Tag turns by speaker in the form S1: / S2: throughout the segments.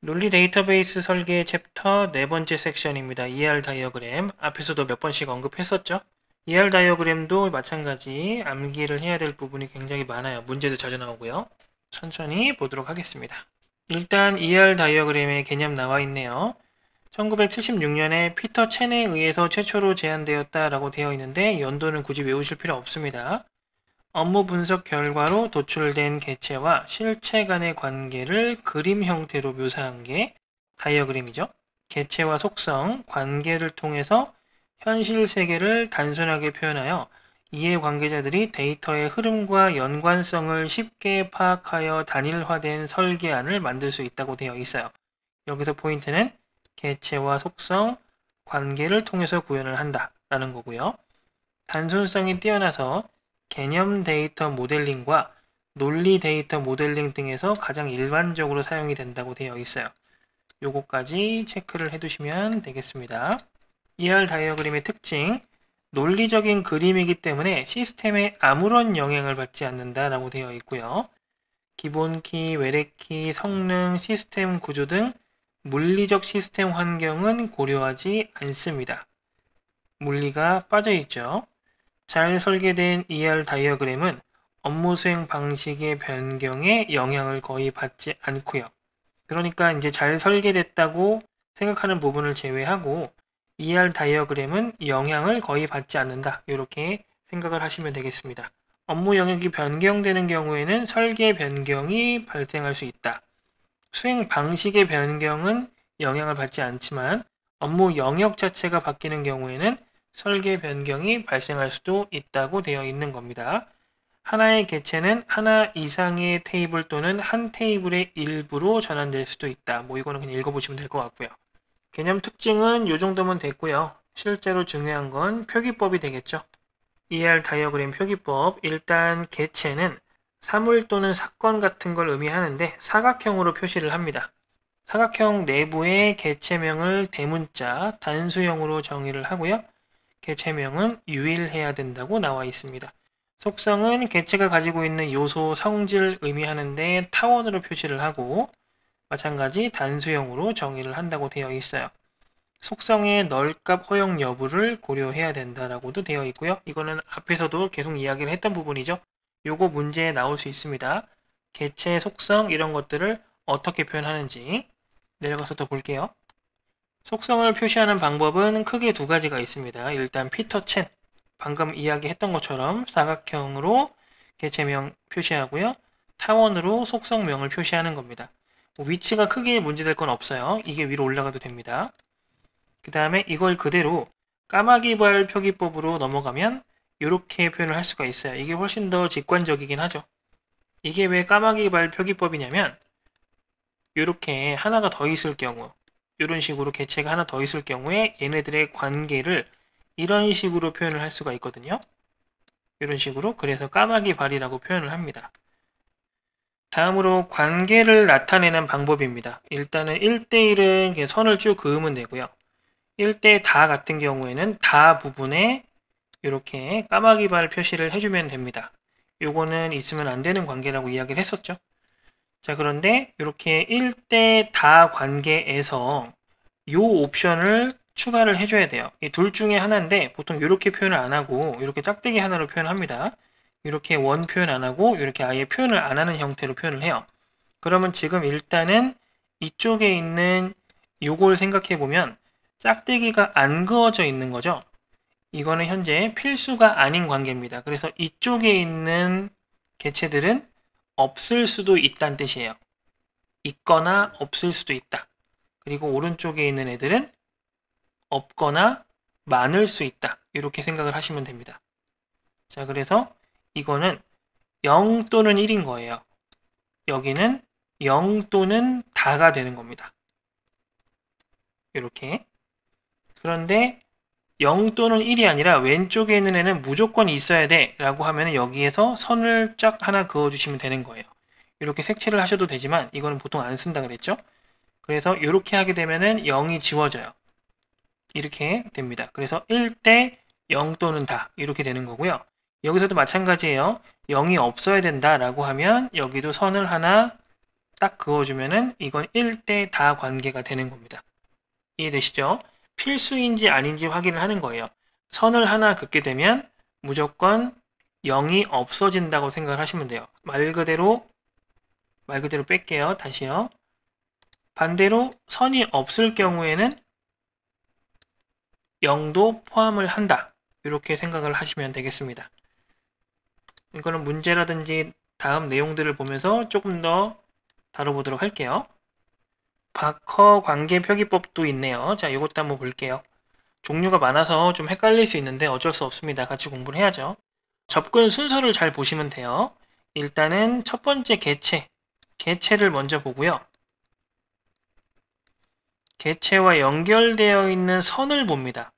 S1: 논리 데이터베이스 설계 챕터 네 번째 섹션입니다. ER 다이어그램 앞에서도 몇 번씩 언급했었죠. ER 다이어그램도 마찬가지 암기를 해야 될 부분이 굉장히 많아요. 문제도 자주 나오고요. 천천히 보도록 하겠습니다. 일단 ER 다이어그램의 개념 나와 있네요. 1976년에 피터 첸에 의해서 최초로 제안되었다라고 되어 있는데 연도는 굳이 외우실 필요 없습니다. 업무 분석 결과로 도출된 개체와 실체 간의 관계를 그림 형태로 묘사한 게 다이어그램이죠. 개체와 속성, 관계를 통해서 현실 세계를 단순하게 표현하여 이해 관계자들이 데이터의 흐름과 연관성을 쉽게 파악하여 단일화된 설계안을 만들 수 있다고 되어 있어요. 여기서 포인트는 개체와 속성, 관계를 통해서 구현을 한다라는 거고요. 단순성이 뛰어나서 개념 데이터 모델링과 논리 데이터 모델링 등에서 가장 일반적으로 사용이 된다고 되어 있어요. 요거까지 체크를 해두시면 되겠습니다. ER 다이어그램의 특징, 논리적인 그림이기 때문에 시스템에 아무런 영향을 받지 않는다라고 되어 있고요. 기본키, 외래키, 성능, 시스템 구조 등 물리적 시스템 환경은 고려하지 않습니다. 물리가 빠져있죠. 잘 설계된 ER 다이어그램은 업무 수행 방식의 변경에 영향을 거의 받지 않고요. 그러니까 이제 잘 설계됐다고 생각하는 부분을 제외하고 ER 다이어그램은 영향을 거의 받지 않는다. 이렇게 생각을 하시면 되겠습니다. 업무 영역이 변경되는 경우에는 설계 변경이 발생할 수 있다. 수행 방식의 변경은 영향을 받지 않지만 업무 영역 자체가 바뀌는 경우에는 설계 변경이 발생할 수도 있다고 되어 있는 겁니다. 하나의 개체는 하나 이상의 테이블 또는 한 테이블의 일부로 전환될 수도 있다. 뭐 이거는 그냥 읽어보시면 될 것 같고요. 개념 특징은 이 정도면 됐고요. 실제로 중요한 건 표기법이 되겠죠. ER 다이어그램 표기법 일단 개체는 사물 또는 사건 같은 걸 의미하는데 사각형으로 표시를 합니다. 사각형 내부의 개체명을 대문자, 단수형으로 정의를 하고요. 개체명은 유일해야 된다고 나와 있습니다. 속성은 개체가 가지고 있는 요소 성질을 의미하는데 타원으로 표시를 하고 마찬가지 단수형으로 정의를 한다고 되어 있어요. 속성의 널값 허용 여부를 고려해야 된다라고도 되어 있고요. 이거는 앞에서도 계속 이야기를 했던 부분이죠. 요거 문제에 나올 수 있습니다. 개체 속성 이런 것들을 어떻게 표현하는지 내려가서 더 볼게요. 속성을 표시하는 방법은 크게 두 가지가 있습니다. 일단 피터첸, 방금 이야기했던 것처럼 사각형으로 개체명 표시하고요. 타원으로 속성명을 표시하는 겁니다. 뭐 위치가 크게 문제될 건 없어요. 이게 위로 올라가도 됩니다. 그 다음에 이걸 그대로 까마귀발 표기법으로 넘어가면 이렇게 표현을 할 수가 있어요. 이게 훨씬 더 직관적이긴 하죠. 이게 왜 까마귀발 표기법이냐면 이렇게 하나가 더 있을 경우 이런 식으로 개체가 하나 더 있을 경우에 얘네들의 관계를 이런 식으로 표현을 할 수가 있거든요. 이런 식으로 그래서 까마귀 발이라고 표현을 합니다. 다음으로 관계를 나타내는 방법입니다. 일단은 1대1은 선을 쭉 그으면 되고요. 1대 다 같은 경우에는 다 부분에 이렇게 까마귀 발 표시를 해주면 됩니다. 요거는 있으면 안 되는 관계라고 이야기를 했었죠. 자 그런데 이렇게 1대 다 관계에서 요 옵션을 추가를 해줘야 돼요. 이 둘 중에 하나인데 보통 이렇게 표현을 안 하고 이렇게 짝대기 하나로 표현합니다. 이렇게 원 표현 안 하고 이렇게 아예 표현을 안 하는 형태로 표현을 해요. 그러면 지금 일단은 이쪽에 있는 요걸 생각해 보면 짝대기가 안 그어져 있는 거죠. 이거는 현재 필수가 아닌 관계입니다. 그래서 이쪽에 있는 개체들은 없을 수도 있다는 뜻이에요. 있거나 없을 수도 있다. 그리고 오른쪽에 있는 애들은 없거나 많을 수 있다. 이렇게 생각을 하시면 됩니다. 자, 그래서 이거는 0 또는 1인 거예요. 여기는 0 또는 다가 되는 겁니다. 이렇게. 그런데 0 또는 1이 아니라 왼쪽에 있는 애는 무조건 있어야 돼 라고 하면 여기에서 선을 쫙 하나 그어주시면 되는 거예요. 이렇게 색칠을 하셔도 되지만 이거는 보통 안 쓴다 그랬죠? 그래서 이렇게 하게 되면은 0이 지워져요. 이렇게 됩니다. 그래서 1 대 0 또는 다 이렇게 되는 거고요. 여기서도 마찬가지예요. 0이 없어야 된다 라고 하면 여기도 선을 하나 딱 그어주면은 이건 1 대 다 관계가 되는 겁니다. 이해되시죠? 필수인지 아닌지 확인을 하는 거예요. 선을 하나 긋게 되면 무조건 0이 없어진다고 생각을 하시면 돼요. 말 그대로 말 그대로 뺄게요. 다시요. 반대로 선이 없을 경우에는 0도 포함을 한다. 이렇게 생각을 하시면 되겠습니다. 이거는 문제라든지 다음 내용들을 보면서 조금 더 다뤄보도록 할게요. 박허 관계 표기법도 있네요. 자, 이것도 한번 볼게요. 종류가 많아서 좀 헷갈릴 수 있는데 어쩔 수 없습니다. 같이 공부를 해야죠. 접근 순서를 잘 보시면 돼요. 일단은 첫 번째 개체, 개체를 먼저 보고요. 개체와 연결되어 있는 선을 봅니다.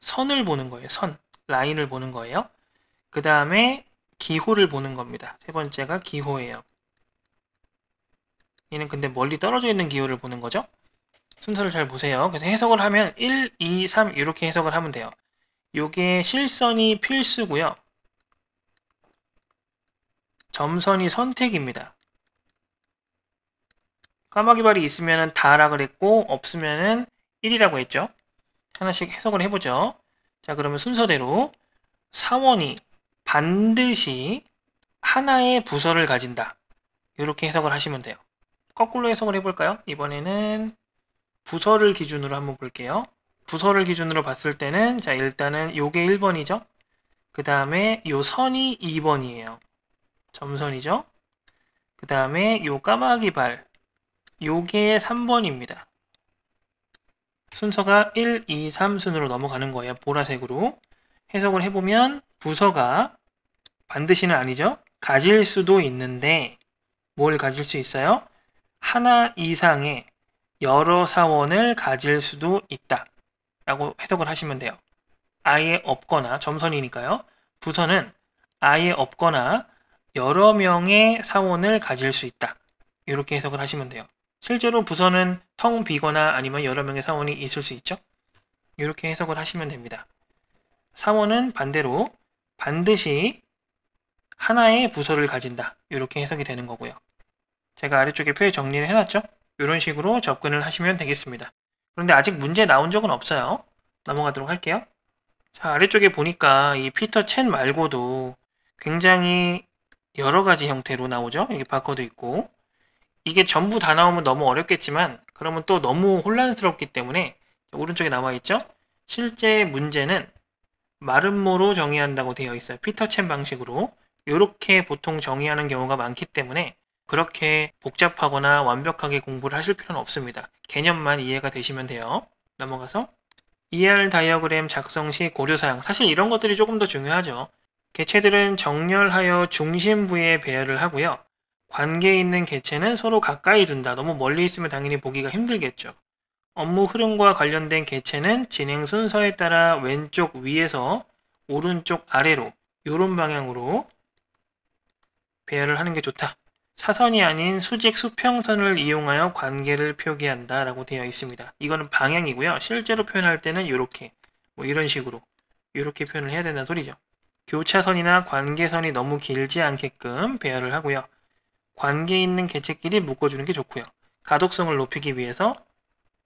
S1: 선을 보는 거예요. 선, 라인을 보는 거예요. 그 다음에 기호를 보는 겁니다. 세 번째가 기호예요. 얘는 근데 멀리 떨어져 있는 기호를 보는 거죠. 순서를 잘 보세요. 그래서 해석을 하면 1, 2, 3 이렇게 해석을 하면 돼요. 요게 실선이 필수고요. 점선이 선택입니다. 까마귀 발이 있으면 다라 그랬고 없으면 1이라고 했죠. 하나씩 해석을 해보죠. 자 그러면 순서대로 사원이 반드시 하나의 부서를 가진다. 이렇게 해석을 하시면 돼요. 거꾸로 해석을 해볼까요? 이번에는 부서를 기준으로 한번 볼게요. 부서를 기준으로 봤을 때는 자 일단은 요게 1번이죠. 그 다음에 요 선이 2번이에요. 점선이죠. 그 다음에 요 까마귀 발 요게 3번입니다. 순서가 1, 2, 3 순으로 넘어가는 거예요. 보라색으로. 해석을 해보면 부서가 반드시는 아니죠. 가질 수도 있는데 뭘 가질 수 있어요? 하나 이상의 여러 사원을 가질 수도 있다. 라고 해석을 하시면 돼요. 아예 없거나 점선이니까요. 부서는 아예 없거나 여러 명의 사원을 가질 수 있다. 이렇게 해석을 하시면 돼요. 실제로 부서는텅 비거나 아니면 여러 명의 사원이 있을 수 있죠. 이렇게 해석을 하시면 됩니다. 사원은 반대로 반드시 하나의 부서를 가진다. 이렇게 해석이 되는 거고요. 제가 아래쪽에 표에 정리를 해놨죠. 이런 식으로 접근을 하시면 되겠습니다. 그런데 아직 문제 나온 적은 없어요. 넘어가도록 할게요. 자, 아래쪽에 보니까 이 피터 첸 말고도 굉장히 여러 가지 형태로 나오죠. 여기 바커도 있고 이게 전부 다 나오면 너무 어렵겠지만 그러면 또 너무 혼란스럽기 때문에 오른쪽에 나와 있죠. 실제 문제는 마름모로 정의한다고 되어 있어요. 피터 챈 방식으로 이렇게 보통 정의하는 경우가 많기 때문에 그렇게 복잡하거나 완벽하게 공부를 하실 필요는 없습니다. 개념만 이해가 되시면 돼요. 넘어가서 ER 다이어그램 작성 시 고려사항 사실 이런 것들이 조금 더 중요하죠. 개체들은 정렬하여 중심부에 배열을 하고요. 관계 있는 개체는 서로 가까이 둔다. 너무 멀리 있으면 당연히 보기가 힘들겠죠. 업무 흐름과 관련된 개체는 진행 순서에 따라 왼쪽 위에서 오른쪽 아래로 이런 방향으로 배열을 하는 게 좋다. 사선이 아닌 수직 수평선을 이용하여 관계를 표기한다 라고 되어 있습니다. 이거는 방향이고요. 실제로 표현할 때는 이렇게 뭐 이런 식으로 이렇게 표현을 해야 된다는 소리죠. 교차선이나 관계선이 너무 길지 않게끔 배열을 하고요. 관계 있는 개체끼리 묶어주는 게 좋고요. 가독성을 높이기 위해서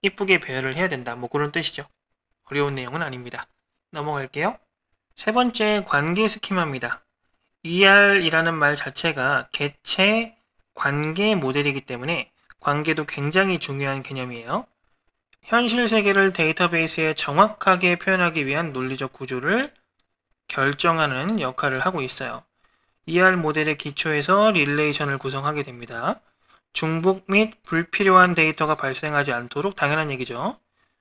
S1: 이쁘게 배열을 해야 된다. 뭐 그런 뜻이죠. 어려운 내용은 아닙니다. 넘어갈게요. 세 번째 관계 스키마입니다. ER이라는 말 자체가 개체, 관계 모델이기 때문에 관계도 굉장히 중요한 개념이에요. 현실 세계를 데이터베이스에 정확하게 표현하기 위한 논리적 구조를 결정하는 역할을 하고 있어요. ER 모델의 기초에서 릴레이션을 구성하게 됩니다. 중복 및 불필요한 데이터가 발생하지 않도록 당연한 얘기죠.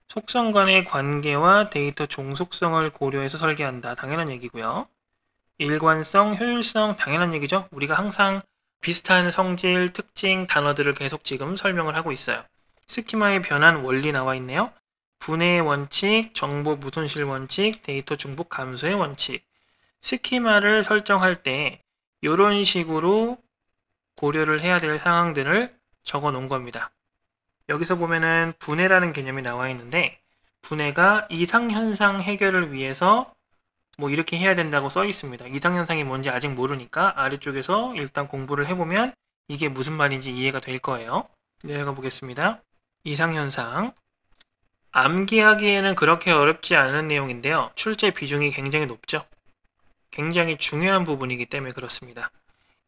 S1: 속성 간의 관계와 데이터 종속성을 고려해서 설계한다. 당연한 얘기고요. 일관성, 효율성 당연한 얘기죠. 우리가 항상 비슷한 성질, 특징, 단어들을 계속 지금 설명을 하고 있어요. 스키마의 변환 원리 나와 있네요. 분해의 원칙, 정보 무손실 원칙, 데이터 중복 감소의 원칙. 스키마를 설정할 때 이런 식으로 고려를 해야 될 상황들을 적어 놓은 겁니다. 여기서 보면은 분해라는 개념이 나와 있는데 분해가 이상현상 해결을 위해서 뭐 이렇게 해야 된다고 써 있습니다. 이상현상이 뭔지 아직 모르니까 아래쪽에서 일단 공부를 해보면 이게 무슨 말인지 이해가 될 거예요. 내려가 보겠습니다. 이상현상 암기하기에는 그렇게 어렵지 않은 내용인데요. 출제 비중이 굉장히 높죠. 굉장히 중요한 부분이기 때문에 그렇습니다.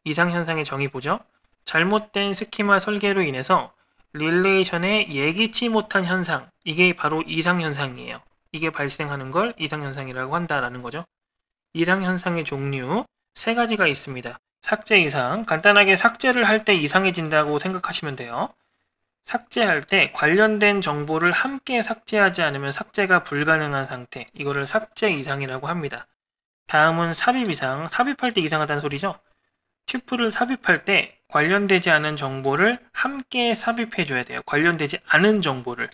S1: 이상현상의 정의 보죠. 잘못된 스키마 설계로 인해서 릴레이션에 예기치 못한 현상, 이게 바로 이상현상이에요. 이게 발생하는 걸 이상현상이라고 한다라는 거죠. 이상현상의 종류 세 가지가 있습니다. 삭제 이상, 간단하게 삭제를 할 때 이상해진다고 생각하시면 돼요. 삭제할 때 관련된 정보를 함께 삭제하지 않으면 삭제가 불가능한 상태, 이거를 삭제 이상이라고 합니다. 다음은 삽입 이상, 삽입할 때 이상하다는 소리죠. 튜플을 삽입할 때 관련되지 않은 정보를 함께 삽입해줘야 돼요. 관련되지 않은 정보를.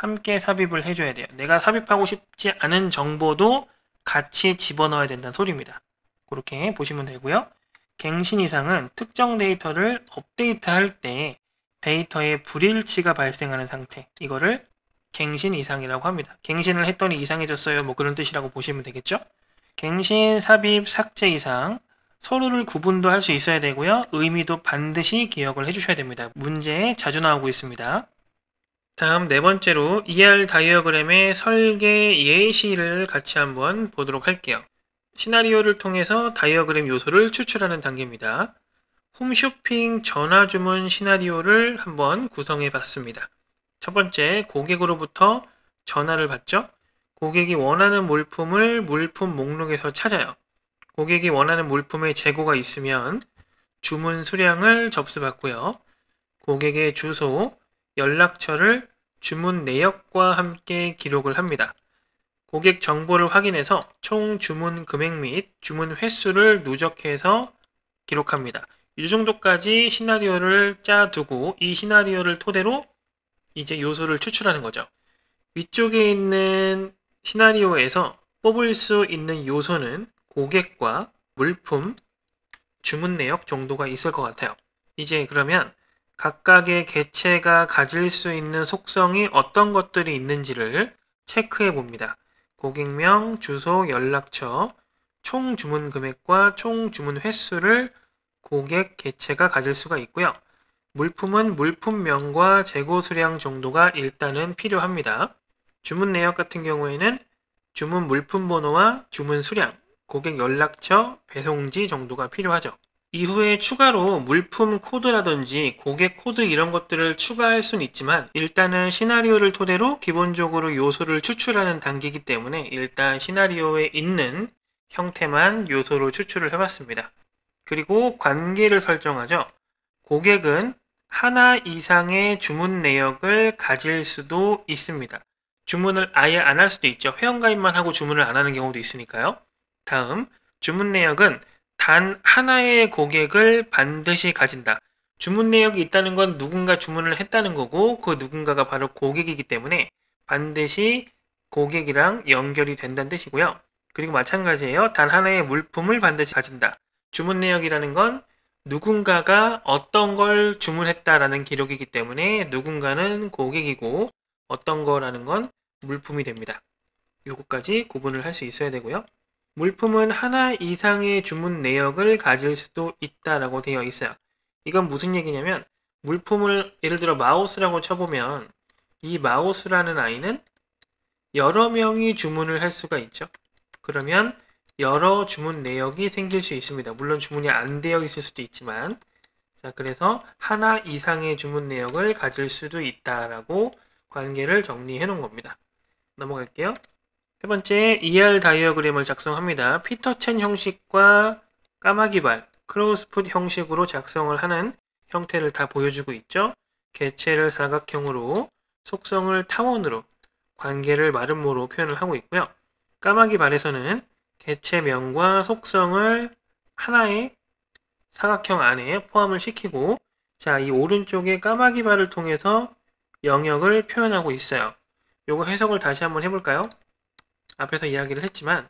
S1: 함께 삽입을 해줘야 돼요. 내가 삽입하고 싶지 않은 정보도 같이 집어넣어야 된다는 소리입니다. 그렇게 보시면 되고요. 갱신 이상은 특정 데이터를 업데이트할 때 데이터의 불일치가 발생하는 상태 이거를 갱신 이상이라고 합니다. 갱신을 했더니 이상해졌어요. 뭐 그런 뜻이라고 보시면 되겠죠. 갱신, 삽입, 삭제 이상 서로를 구분도 할 수 있어야 되고요. 의미도 반드시 기억을 해주셔야 됩니다. 문제에 자주 나오고 있습니다. 다음 네 번째로 ER 다이어그램의 설계 예시를 같이 한번 보도록 할게요. 시나리오를 통해서 다이어그램 요소를 추출하는 단계입니다. 홈쇼핑 전화 주문 시나리오를 한번 구성해 봤습니다. 첫 번째, 고객으로부터 전화를 받죠. 고객이 원하는 물품을 물품 목록에서 찾아요. 고객이 원하는 물품의 재고가 있으면 주문 수량을 접수받고요. 고객의 주소, 연락처를 주문 내역과 함께 기록을 합니다. 고객 정보를 확인해서 총 주문 금액 및 주문 횟수를 누적해서 기록합니다. 이 정도까지 시나리오를 짜두고 이 시나리오를 토대로 이제 요소를 추출하는 거죠. 위쪽에 있는 시나리오에서 뽑을 수 있는 요소는 고객과 물품, 주문 내역 정도가 있을 것 같아요. 이제 그러면 각각의 개체가 가질 수 있는 속성이 어떤 것들이 있는지를 체크해 봅니다. 고객명, 주소, 연락처, 총 주문 금액과 총 주문 횟수를 고객 개체가 가질 수가 있고요. 물품은 물품명과 재고 수량 정도가 일단은 필요합니다. 주문 내역 같은 경우에는 주문 물품 번호와 주문 수량, 고객 연락처, 배송지 정도가 필요하죠. 이후에 추가로 물품 코드라든지 고객 코드 이런 것들을 추가할 수는 있지만 일단은 시나리오를 토대로 기본적으로 요소를 추출하는 단계이기 때문에 일단 시나리오에 있는 형태만 요소로 추출을 해봤습니다. 그리고 관계를 설정하죠. 고객은 하나 이상의 주문 내역을 가질 수도 있습니다. 주문을 아예 안 할 수도 있죠. 회원가입만 하고 주문을 안 하는 경우도 있으니까요. 다음, 주문 내역은 단 하나의 고객을 반드시 가진다. 주문 내역이 있다는 건 누군가 주문을 했다는 거고 그 누군가가 바로 고객이기 때문에 반드시 고객이랑 연결이 된다는 뜻이고요. 그리고 마찬가지예요. 단 하나의 물품을 반드시 가진다. 주문 내역이라는 건 누군가가 어떤 걸 주문했다라는 기록이기 때문에 누군가는 고객이고 어떤 거라는 건 물품이 됩니다. 요거까지 구분을 할 수 있어야 되고요. 물품은 하나 이상의 주문 내역을 가질 수도 있다라고 되어 있어요. 이건 무슨 얘기냐면 물품을 예를 들어 마우스라고 쳐보면 이 마우스라는 아이는 여러 명이 주문을 할 수가 있죠. 그러면 여러 주문 내역이 생길 수 있습니다. 물론 주문이 안 되어 있을 수도 있지만 자 그래서 하나 이상의 주문 내역을 가질 수도 있다라고 관계를 정리해 놓은 겁니다. 넘어갈게요. 세 번째, ER 다이어그램을 작성합니다. 피터첸 형식과 까마귀발, 크로스풋 형식으로 작성을 하는 형태를 다 보여주고 있죠. 개체를 사각형으로, 속성을 타원으로, 관계를 마름모로 표현을 하고 있고요. 까마귀발에서는 개체명과 속성을 하나의 사각형 안에 포함을 시키고 자, 이 오른쪽에 까마귀발을 통해서 영역을 표현하고 있어요. 요거 해석을 다시 한번 해볼까요? 앞에서 이야기를 했지만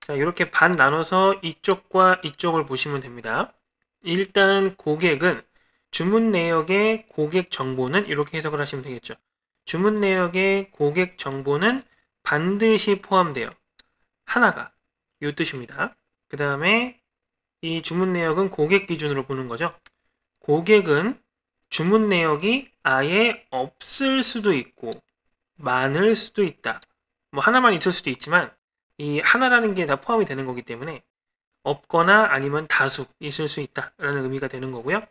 S1: 자 이렇게 반 나눠서 이쪽과 이쪽을 보시면 됩니다. 일단 고객은 주문 내역의 고객 정보는 이렇게 해석을 하시면 되겠죠. 주문 내역의 고객 정보는 반드시 포함되어 하나가 이 뜻입니다. 그 다음에 이 주문 내역은 고객 기준으로 보는 거죠. 고객은 주문 내역이 아예 없을 수도 있고 많을 수도 있다. 뭐 하나만 있을 수도 있지만 이 하나라는 게 다 포함이 되는 거기 때문에 없거나 아니면 다수 있을 수 있다라는 의미가 되는 거고요.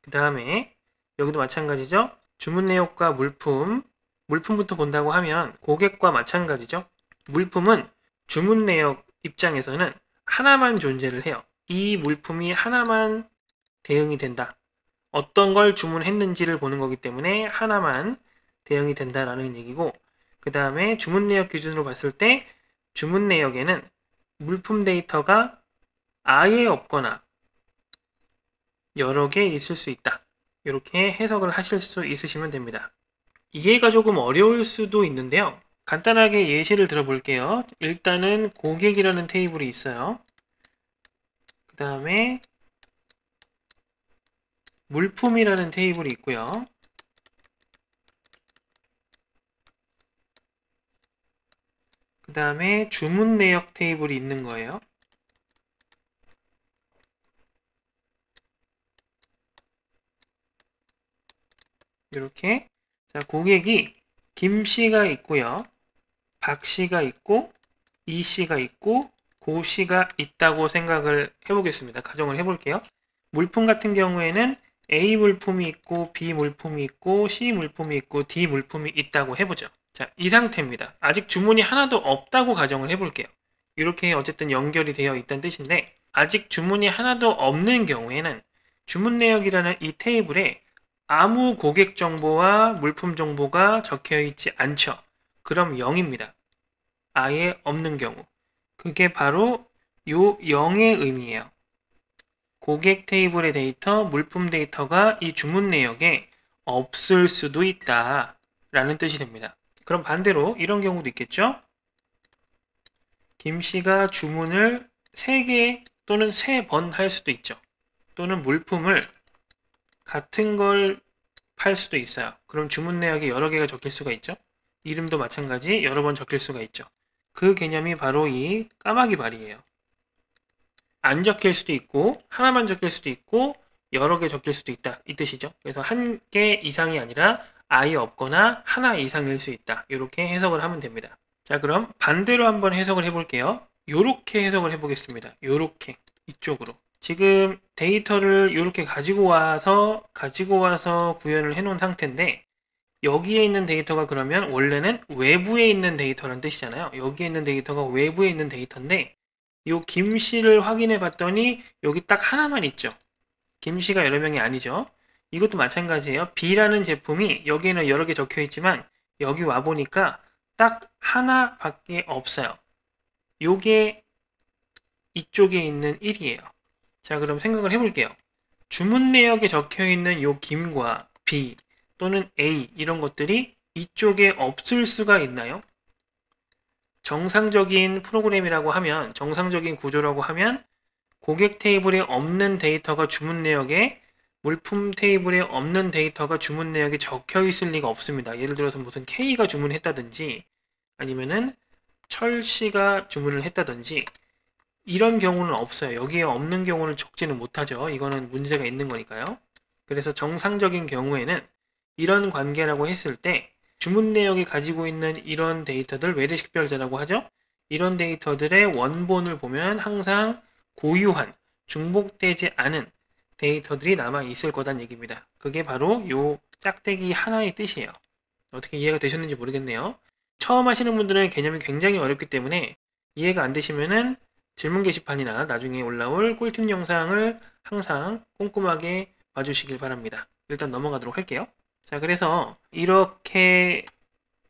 S1: 그 다음에 여기도 마찬가지죠. 주문 내역과 물품, 물품부터 본다고 하면 고객과 마찬가지죠. 물품은 주문 내역 입장에서는 하나만 존재를 해요. 이 물품이 하나만 대응이 된다. 어떤 걸 주문했는지를 보는 거기 때문에 하나만 대응이 된다라는 얘기고 그 다음에 주문 내역 기준으로 봤을 때 주문 내역에는 물품 데이터가 아예 없거나 여러 개 있을 수 있다. 이렇게 해석을 하실 수 있으시면 됩니다. 이해가 조금 어려울 수도 있는데요. 간단하게 예시를 들어볼게요. 일단은 고객이라는 테이블이 있어요. 그 다음에 물품이라는 테이블이 있고요. 그 다음에 주문 내역 테이블이 있는 거예요. 이렇게 자 고객이 김씨가 있고요. 박씨가 있고 이씨가 있고 고씨가 있다고 생각을 해보겠습니다. 가정을 해볼게요. 물품 같은 경우에는 A 물품이 있고 B 물품이 있고 C 물품이 있고 D 물품이 있다고 해보죠. 자, 이 상태입니다. 아직 주문이 하나도 없다고 가정을 해볼게요. 이렇게 어쨌든 연결이 되어 있다는 뜻인데 아직 주문이 하나도 없는 경우에는 주문 내역이라는 이 테이블에 아무 고객 정보와 물품 정보가 적혀 있지 않죠. 그럼 0입니다. 아예 없는 경우. 그게 바로 요 0의 의미예요. 고객 테이블의 데이터, 물품 데이터가 이 주문 내역에 없을 수도 있다 라는 뜻이 됩니다. 그럼 반대로 이런 경우도 있겠죠? 김 씨가 주문을 3개 또는 3번 할 수도 있죠. 또는 물품을 같은 걸 팔 수도 있어요. 그럼 주문 내역에 여러 개가 적힐 수가 있죠. 이름도 마찬가지 여러 번 적힐 수가 있죠. 그 개념이 바로 이 까마귀 발이에요. 안 적힐 수도 있고 하나만 적힐 수도 있고 여러 개 적힐 수도 있다 이 뜻이죠. 그래서 한 개 이상이 아니라 아예 없거나 하나 이상일 수 있다. 이렇게 해석을 하면 됩니다. 자 그럼 반대로 한번 해석을 해볼게요. 이렇게 해석을 해보겠습니다. 이렇게 이쪽으로 지금 데이터를 이렇게 가지고 와서 가지고 와서 구현을 해 놓은 상태인데 여기에 있는 데이터가 그러면 원래는 외부에 있는 데이터라는 뜻이잖아요. 여기에 있는 데이터가 외부에 있는 데이터인데 이 김씨를 확인해 봤더니 여기 딱 하나만 있죠. 김씨가 여러 명이 아니죠. 이것도 마찬가지예요. B라는 제품이 여기에는 여러 개 적혀 있지만 여기 와 보니까 딱 하나밖에 없어요. 요게 이쪽에 있는 1이에요. 자, 그럼 생각을 해볼게요. 주문 내역에 적혀 있는 요 김과 B 또는 A 이런 것들이 이쪽에 없을 수가 있나요? 정상적인 프로그램이라고 하면, 정상적인 구조라고 하면 고객 테이블에 없는 데이터가 주문 내역에 물품 테이블에 없는 데이터가 주문 내역에 적혀 있을 리가 없습니다. 예를 들어서 무슨 K가 주문 했다든지 아니면은 철 씨가 주문을 했다든지 이런 경우는 없어요. 여기에 없는 경우는 적지는 못하죠. 이거는 문제가 있는 거니까요. 그래서 정상적인 경우에는 이런 관계라고 했을 때 주문 내역이 가지고 있는 이런 데이터들 외래식별자라고 하죠. 이런 데이터들의 원본을 보면 항상 고유한 중복되지 않은 데이터들이 남아 있을 거란 얘기입니다. 그게 바로 요 짝대기 하나의 뜻이에요. 어떻게 이해가 되셨는지 모르겠네요. 처음 하시는 분들은 개념이 굉장히 어렵기 때문에 이해가 안 되시면은 질문 게시판이나 나중에 올라올 꿀팁 영상을 항상 꼼꼼하게 봐주시길 바랍니다. 일단 넘어가도록 할게요. 자, 그래서 이렇게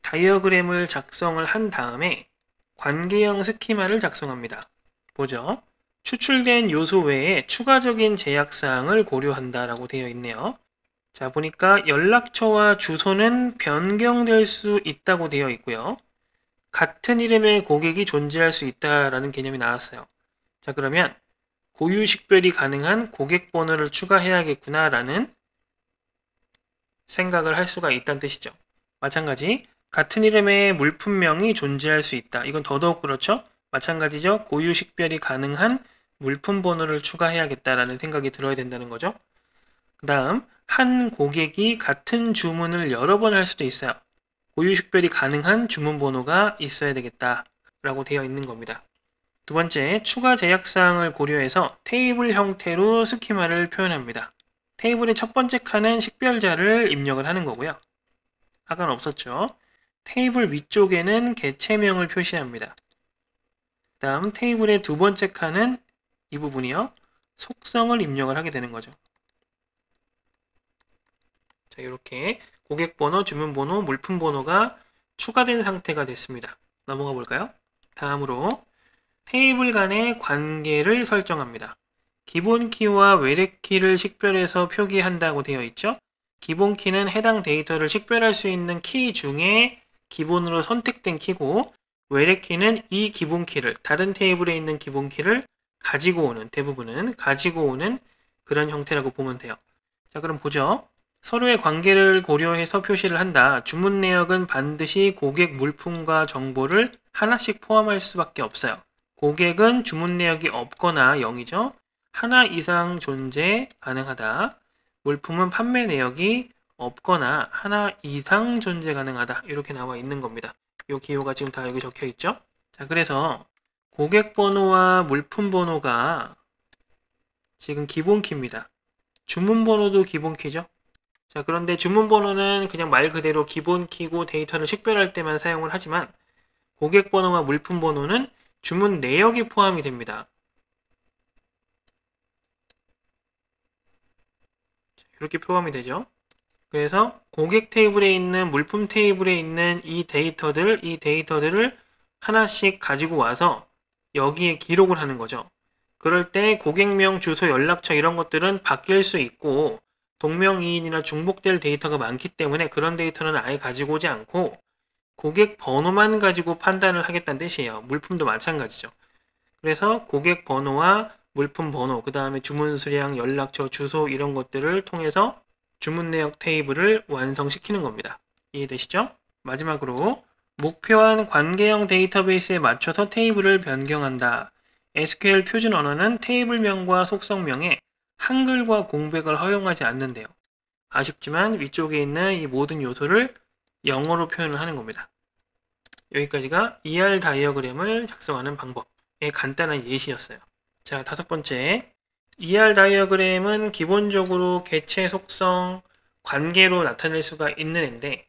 S1: 다이어그램을 작성을 한 다음에 관계형 스키마를 작성합니다. 보죠. 추출된 요소 외에 추가적인 제약사항을 고려한다라고 되어 있네요. 자, 보니까 연락처와 주소는 변경될 수 있다고 되어 있고요. 같은 이름의 고객이 존재할 수 있다라는 개념이 나왔어요. 자, 그러면 고유 식별이 가능한 고객 번호를 추가해야겠구나라는 생각을 할 수가 있다는 뜻이죠. 마찬가지 같은 이름의 물품명이 존재할 수 있다. 이건 더더욱 그렇죠. 마찬가지죠. 고유 식별이 가능한 물품 번호를 추가해야겠다라는 생각이 들어야 된다는 거죠. 그 다음 한 고객이 같은 주문을 여러 번 할 수도 있어요. 고유식별이 가능한 주문 번호가 있어야 되겠다라고 되어 있는 겁니다. 두 번째, 추가 제약사항을 고려해서 테이블 형태로 스키마를 표현합니다. 테이블의 첫 번째 칸은 식별자를 입력을 하는 거고요. 아까는 없었죠. 테이블 위쪽에는 개체명을 표시합니다. 다음 테이블의 두 번째 칸은 이 부분이요. 속성을 입력을 하게 되는 거죠. 자, 이렇게 고객 번호, 주문 번호, 물품 번호가 추가된 상태가 됐습니다. 넘어가 볼까요? 다음으로 테이블 간의 관계를 설정합니다. 기본 키와 외래 키를 식별해서 표기한다고 되어 있죠. 기본 키는 해당 데이터를 식별할 수 있는 키 중에 기본으로 선택된 키고 외래 키는 이 기본 키를 다른 테이블에 있는 기본 키를 가지고 오는 대부분은 가지고 오는 그런 형태라고 보면 돼요. 자 그럼 보죠. 서로의 관계를 고려해서 표시를 한다. 주문 내역은 반드시 고객 물품과 정보를 하나씩 포함할 수밖에 없어요. 고객은 주문 내역이 없거나 0이죠. 하나 이상 존재 가능하다. 물품은 판매 내역이 없거나 하나 이상 존재 가능하다. 이렇게 나와 있는 겁니다. 이 기호가 지금 다 여기 적혀 있죠. 자, 그래서 고객 번호와 물품 번호가 지금 기본 키입니다. 주문 번호도 기본 키죠. 자 그런데 주문 번호는 그냥 말 그대로 기본 키고 데이터를 식별할 때만 사용을 하지만 고객 번호와 물품 번호는 주문 내역이 포함이 됩니다. 이렇게 포함이 되죠. 그래서 고객 테이블에 있는 물품 테이블에 있는 이 데이터들, 이 데이터들을 하나씩 가지고 와서 여기에 기록을 하는 거죠. 그럴 때 고객명, 주소, 연락처 이런 것들은 바뀔 수 있고 동명이인이나 중복될 데이터가 많기 때문에 그런 데이터는 아예 가지고 오지 않고 고객 번호만 가지고 판단을 하겠다는 뜻이에요. 물품도 마찬가지죠. 그래서 고객 번호와 물품 번호, 그 다음에 주문 수량, 연락처, 주소 이런 것들을 통해서 주문 내역 테이블을 완성시키는 겁니다. 이해되시죠? 마지막으로 목표한 관계형 데이터베이스에 맞춰서 테이블을 변경한다. SQL 표준 언어는 테이블명과 속성명에 한글과 공백을 허용하지 않는데요. 아쉽지만 위쪽에 있는 이 모든 요소를 영어로 표현을 하는 겁니다. 여기까지가 ER 다이어그램을 작성하는 방법의 간단한 예시였어요. 자, 다섯 번째. ER 다이어그램은 기본적으로 개체 속성, 관계로 나타낼 수가 있는 앤데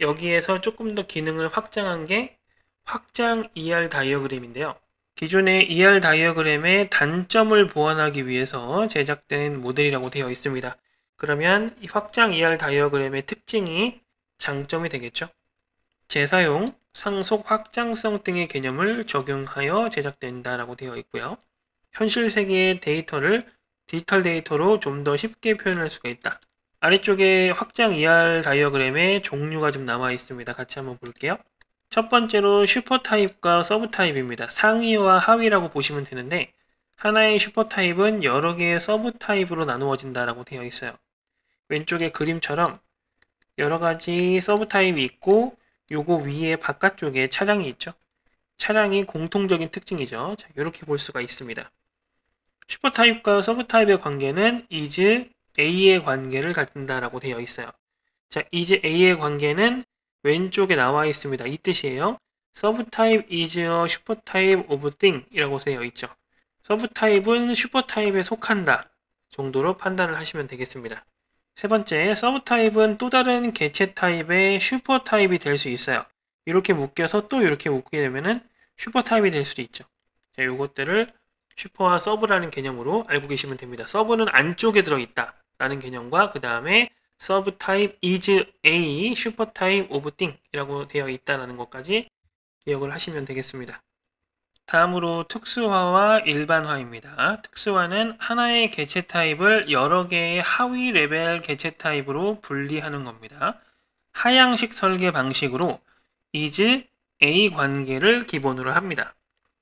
S1: 여기에서 조금 더 기능을 확장한 게 확장 ER 다이어그램인데요. 기존의 ER 다이어그램의 단점을 보완하기 위해서 제작된 모델이라고 되어 있습니다. 그러면 이 확장 ER 다이어그램의 특징이 장점이 되겠죠. 재사용, 상속 확장성 등의 개념을 적용하여 제작된다라고 되어 있고요. 현실 세계의 데이터를 디지털 데이터로 좀 더 쉽게 표현할 수가 있다. 아래쪽에 확장 ER 다이어그램의 종류가 좀 남아 있습니다. 같이 한번 볼게요. 첫 번째로 슈퍼타입과 서브타입입니다. 상위와 하위라고 보시면 되는데 하나의 슈퍼타입은 여러 개의 서브타입으로 나누어진다라고 되어 있어요. 왼쪽에 그림처럼 여러 가지 서브타입이 있고 요거 위에 바깥쪽에 차량이 있죠. 차량이 공통적인 특징이죠. 자, 이렇게 볼 수가 있습니다. 슈퍼타입과 서브타입의 관계는 is, A의 관계를 갖는다라고 되어 있어요. 자, 이제 A의 관계는 왼쪽에 나와 있습니다. 이 뜻이에요. subtype is a supertype of thing 이라고 되어 있죠. subtype은 슈퍼타입에 속한다 정도로 판단을 하시면 되겠습니다. 세 번째, 서브타입은 또 다른 개체 타입의 슈퍼타입이 될 수 있어요. 이렇게 묶여서 또 이렇게 묶게 되면은 슈퍼타입이 될 수도 있죠. 자, 이것들을 슈퍼와 서브라는 개념으로 알고 계시면 됩니다. 서브는 안쪽에 들어있다. 라는 개념과 그 다음에 서브 타입 is a 슈퍼 타입 of thing 이라고 되어 있다라는 것까지 기억을 하시면 되겠습니다. 다음으로 특수화와 일반화입니다. 특수화는 하나의 개체 타입을 여러 개의 하위 레벨 개체 타입으로 분리하는 겁니다. 하향식 설계 방식으로 is a 관계를 기본으로 합니다.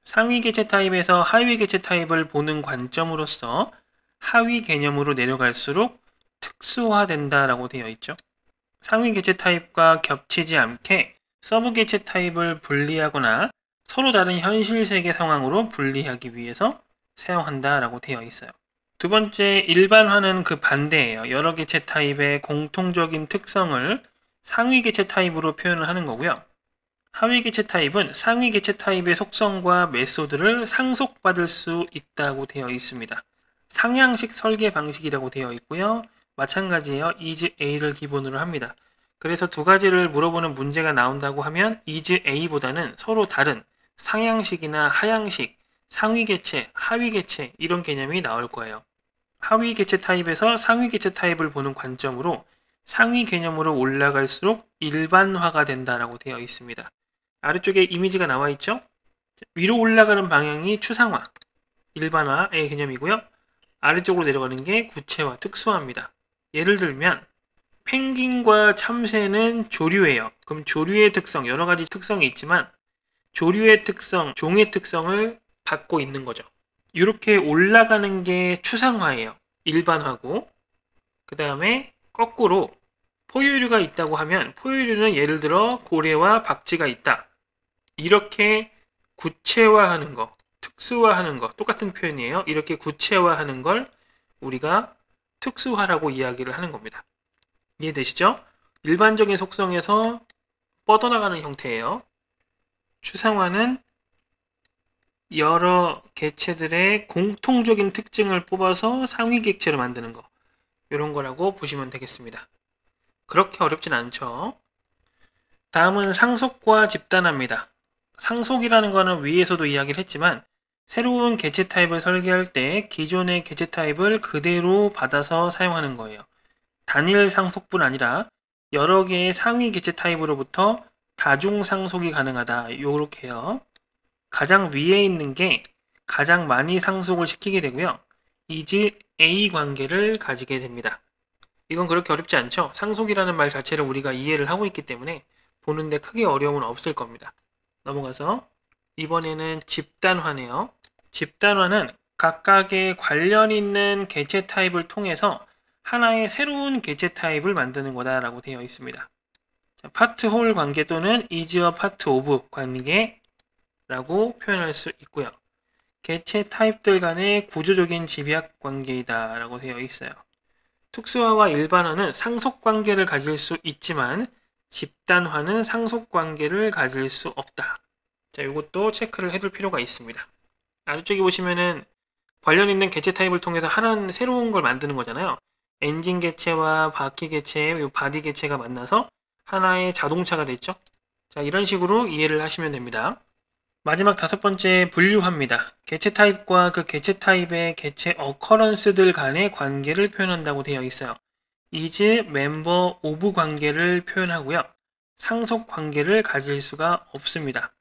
S1: 상위 개체 타입에서 하위 개체 타입을 보는 관점으로서 하위 개념으로 내려갈수록 특수화된다라고 되어 있죠. 상위 개체 타입과 겹치지 않게 서브 개체 타입을 분리하거나 서로 다른 현실 세계 상황으로 분리하기 위해서 사용한다라고 되어 있어요. 두 번째 일반화는 그 반대예요. 여러 개체 타입의 공통적인 특성을 상위 개체 타입으로 표현을 하는 거고요. 하위 개체 타입은 상위 개체 타입의 속성과 메소드를 상속받을 수 있다고 되어 있습니다. 상향식 설계 방식이라고 되어 있고요. 마찬가지예요. is a를 기본으로 합니다. 그래서 두 가지를 물어보는 문제가 나온다고 하면 is a보다는 서로 다른 상향식이나 하향식, 상위 개체, 하위 개체 이런 개념이 나올 거예요. 하위 개체 타입에서 상위 개체 타입을 보는 관점으로 상위 개념으로 올라갈수록 일반화가 된다라고 되어 있습니다. 아래쪽에 이미지가 나와 있죠? 위로 올라가는 방향이 추상화, 일반화의 개념이고요. 아래쪽으로 내려가는 게구체화 특수화입니다. 예를 들면 펭귄과 참새는 조류예요. 그럼 조류의 특성, 여러 가지 특성이 있지만 조류의 특성, 종의 특성을 받고 있는 거죠. 이렇게 올라가는 게 추상화예요. 일반화고 그 다음에 거꾸로 포유류가 있다고 하면 포유류는 예를 들어 고래와 박쥐가 있다. 이렇게 구체화하는 거 특수화하는 것, 똑같은 표현이에요. 이렇게 구체화하는 걸 우리가 특수화라고 이야기를 하는 겁니다. 이해되시죠? 일반적인 속성에서 뻗어나가는 형태예요. 추상화는 여러 개체들의 공통적인 특징을 뽑아서 상위 객체로 만드는 거 이런 거라고 보시면 되겠습니다. 그렇게 어렵진 않죠. 다음은 상속과 집단화입니다. 상속이라는 거는 위에서도 이야기를 했지만 새로운 개체 타입을 설계할 때 기존의 개체 타입을 그대로 받아서 사용하는 거예요. 단일 상속뿐 아니라 여러 개의 상위 개체 타입으로부터 다중 상속이 가능하다. 이렇게요. 해 가장 위에 있는 게 가장 많이 상속을 시키게 되고요. 이제 A 관계를 가지게 됩니다. 이건 그렇게 어렵지 않죠? 상속이라는 말 자체를 우리가 이해를 하고 있기 때문에 보는데 크게 어려움은 없을 겁니다. 넘어가서 이번에는 집단화네요. 집단화는 각각의 관련 있는 개체 타입을 통해서 하나의 새로운 개체 타입을 만드는 거다라고 되어 있습니다. 자, 파트 홀 관계 또는 이즈어 파트 오브 관계라고 표현할 수 있고요. 개체 타입들 간의 구조적인 집약 관계이다라고 되어 있어요. 특수화와 일반화는 상속 관계를 가질 수 있지만 집단화는 상속관계를 가질 수 없다. 자, 이것도 체크를 해둘 필요가 있습니다. 아래쪽에 보시면은 관련 있는 개체 타입을 통해서 하나는 새로운 걸 만드는 거잖아요. 엔진 개체와 바퀴 개체, 바디 개체가 만나서 하나의 자동차가 됐죠. 자, 이런 식으로 이해를 하시면 됩니다. 마지막 다섯 번째 분류합니다. 개체 타입과 그 개체 타입의 개체 어커런스들 간의 관계를 표현한다고 되어 있어요. 이제 멤버 오브 관계를 표현하고요. 상속 관계를 가질 수가 없습니다.